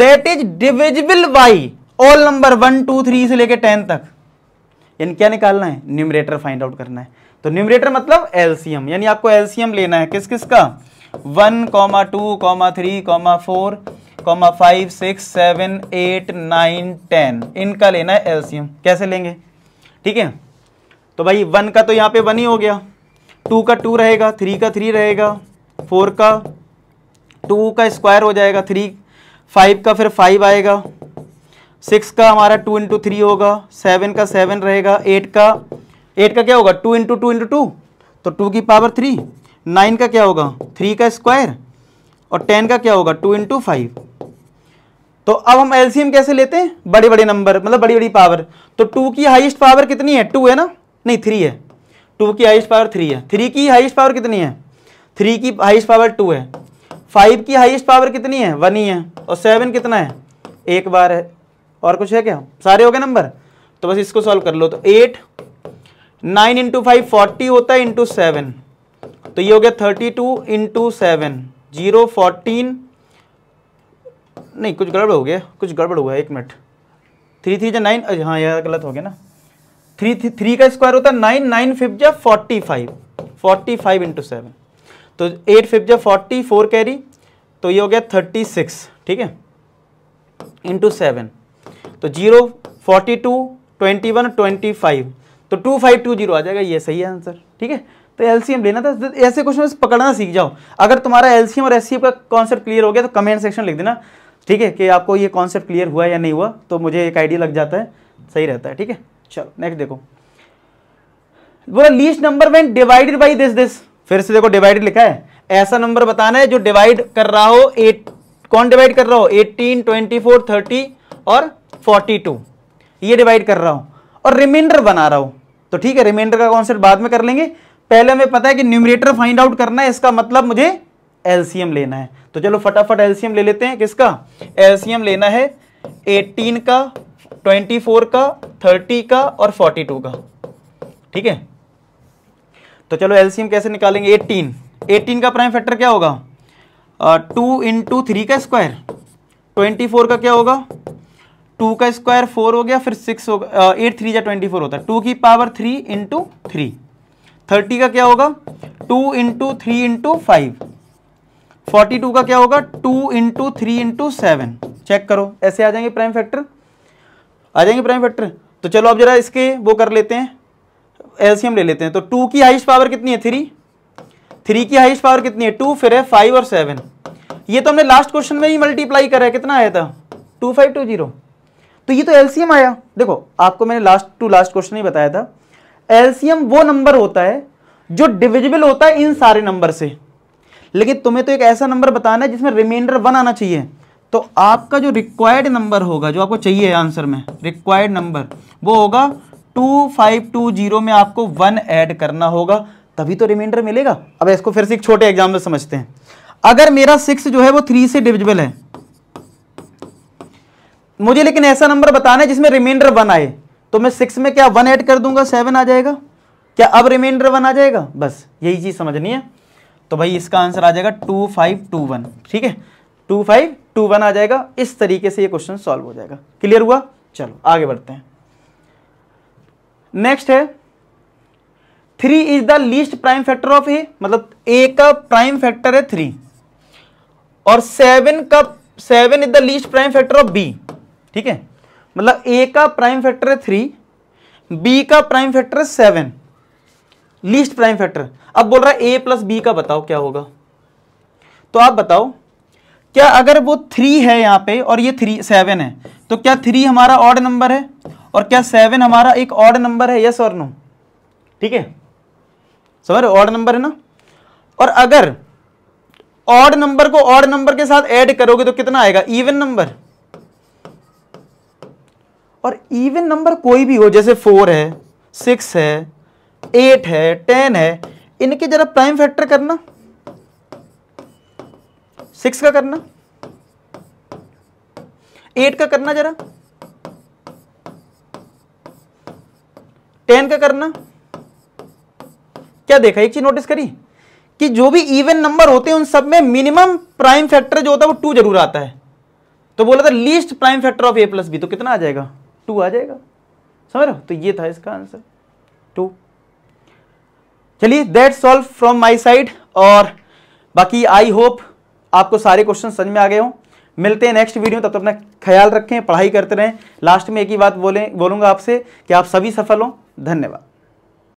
that is divisible by all number one two three से लेकर टेन तक यानी क्या निकालना है न्यूमरेटर फाइंड आउट करना है तो न्यूमरेटर मतलब एलसीएम यानी आपको एलसीएम लेना है किस किस का one comma two comma three comma four comma five six seven eight nine ten इनका लेना है एलसीएम कैसे लेंगे ठीक है तो भाई वन का तो यहां पे वन ही हो गया टू का टू रहेगा थ्री का थ्री रहेगा फोर का टू का स्क्वायर हो जाएगा थ्री फाइव का फिर फाइव आएगा सिक्स का हमारा टू इंटू थ्री होगा सेवन का सेवन रहेगा एट का एट का क्या होगा two into two into two तो टू की पावर थ्री नाइन का क्या होगा थ्री का स्क्वायर और टेन का क्या होगा टू इंटू फाइव तो अब हम एलसीएम कैसे लेते हैं बड़े बड़े नंबर मतलब बड़ी बड़ी पावर तो टू की हाइस्ट पावर कितनी है टू है ना नहीं थ्री है टू की हाइस्ट पावर थ्री है थ्री की हाइस्ट पावर कितनी है थ्री की हाइस्ट पावर टू है फाइव की हाइस्ट पावर कितनी है वन ही है और सेवन कितना है एक बार है और कुछ है क्या सारे हो गए नंबर तो बस इसको सॉल्व कर लो तो eight nine into five forty होता है इंटू सेवन तो ये हो गया thirty two into seven zero fourteen नहीं कुछ गड़बड़ हो गया कुछ गड़बड़ हुआ एक मिनट थ्री थ्री जो नाइन हाँ यार गलत हो गया ना थ्री थ्री का स्क्वायर होता है नाइन नाइन फिफ्ट जा forty five forty five into seven तो एट फिफ्ट जा फोर्टी फोर कैरी तो ये हो गया थर्टी सिक्स ठीक है इंटू सेवन तो zero forty two twenty one twenty five तो टू फाइव टू जीरो आ जाएगा ये सही है आंसर ठीक है तो एलसीएम लेना था तो ऐसे क्वेश्चन पकड़ना सीख जाओ अगर तुम्हारा एलसीएम और एससीएम का कॉन्सेप्ट क्लियर हो गया तो कमेंट सेक्शन लिख देना ठीक है कि आपको ये कॉन्सेप्ट क्लियर हुआ या नहीं हुआ तो मुझे एक आइडिया लग जाता है सही रहता है ठीक है चलो नेक्स्ट देखो बोला least number when divided by this this फिर से देखो डिवाइडेड लिखा है ऐसा नंबर बताना है जो डिवाइड कर रहा हो एट कौन डिवाइड कर रहा हो एटीन ट्वेंटी फोर थर्टी और फोर्टी टू ये डिवाइड कर रहा हूं और रिमाइंडर बना रहा हूं तो ठीक है रिमाइंडर का कॉन्सेप्ट बाद में कर लेंगे पहले हमें पता है कि न्यूमरेटर फाइंड आउट करना है इसका मतलब मुझे एलसीएम लेना है तो चलो फटाफट एलसीएम ले लेते हैं किसका एलसीएम लेना है 18 का ट्वेंटी फोर का थर्टी का और फोर्टी टू का ठीक है तो चलो एलसीएम कैसे निकालेंगे एटीन एटीन का प्राइम फैक्टर क्या होगा टू इंटू थ्री का स्क्वायर ट्वेंटी फोर का क्या होगा टू का स्क्वायर फोर हो गया फिर सिक्स होगा एट थ्री या ट्वेंटी फोर होता है टू की power three into three thirty का क्या होगा two into three into five forty two का क्या होगा two into three into seven check करो ऐसे आ जाएंगे प्राइम फैक्टर आ जाएंगे प्राइम फैक्टर तो चलो अब जरा इसके वो कर लेते हैं एल्सियम ले लेते हैं तो टू की हाइस्ट पावर कितनी है थ्री थ्री की हाइस्ट पावर कितनी है टू फिर है फाइव और सेवन ये तो हमने लास्ट क्वेश्चन में ही मल्टीप्लाई करा है कितना आया था टू फाइव टू जीरो तो ये तो एलसीएम आया देखो आपको मैंने लास्ट टू लास्ट क्वेश्चन ही बताया था एल्सियम वो नंबर होता है जो डिविजिबल होता है इन सारे नंबर से लेकिन तुम्हें तो एक ऐसा नंबर बताना है जिसमें रिमाइंडर वन आना चाहिए तो आपका जो रिक्वायर्ड नंबर होगा जो आपको चाहिए आंसर में रिक्वायर्ड नंबर वो होगा टू फाइव टू जीरो में आपको वन ऐड करना होगा तभी तो रिमाइंडर मिलेगा अब इसको फिर से एक छोटे एग्जाम में समझते हैं अगर मेरा सिक्स जो है वो थ्री से डिविजिबल है मुझे लेकिन ऐसा नंबर बताना है जिसमें रिमाइंडर वन आए तो मैं सिक्स में क्या वन ऐड कर दूंगा सेवन आ जाएगा क्या अब रिमाइंडर वन आ जाएगा बस यही चीज़ समझनी है तो भाई इसका आंसर आ जाएगा टू फाइव टू वन ठीक है टू फाइव टू वन आ जाएगा इस तरीके से ये क्वेश्चन सॉल्व हो जाएगा क्लियर हुआ चलो आगे बढ़ते हैं नेक्स्ट है three is the least prime factor of A मतलब ए का प्राइम फैक्टर है थ्री और सेवन का seven is the least prime factor of B ठीक है मतलब ए का प्राइम फैक्टर है थ्री बी का प्राइम फैक्टर है सेवन लीस्ट प्राइम फैक्टर अब बोल रहा है ए प्लस बी का बताओ क्या होगा तो आप बताओ क्या अगर वो थ्री है यहाँ पे और ये थ्री सेवन है तो क्या थ्री हमारा ऑड नंबर है और क्या सेवन हमारा एक ऑड नंबर है यस और नो ठीक है समझ ऑड नंबर है ना और अगर ऑड नंबर को ऑड नंबर के साथ ऐड करोगे तो कितना आएगा इवन नंबर और इवन नंबर कोई भी हो जैसे फोर है सिक्स है एट है टेन है इनके जरा प्राइम फैक्टर करना सिक्स का करना एट का करना जरा टेन का करना क्या देखा एक चीज नोटिस करी कि जो भी इवन नंबर होते हैं उन सब में मिनिमम प्राइम फैक्टर जो होता है वो टू जरूर आता है तो बोला था least prime factor of A plus B तो कितना आ जाएगा टू आ जाएगा समझ रहे हो तो ये था इसका आंसर टू चलिए that solve from my side और बाकी आई होप आपको सारे क्वेश्चन समझ में आ गए हो मिलते हैं नेक्स्ट वीडियो तब तक तो अपना ख्याल रखें पढ़ाई करते रहें लास्ट में एक ही बात बोलें बोलूँगा आपसे कि आप सभी सफल हों धन्यवाद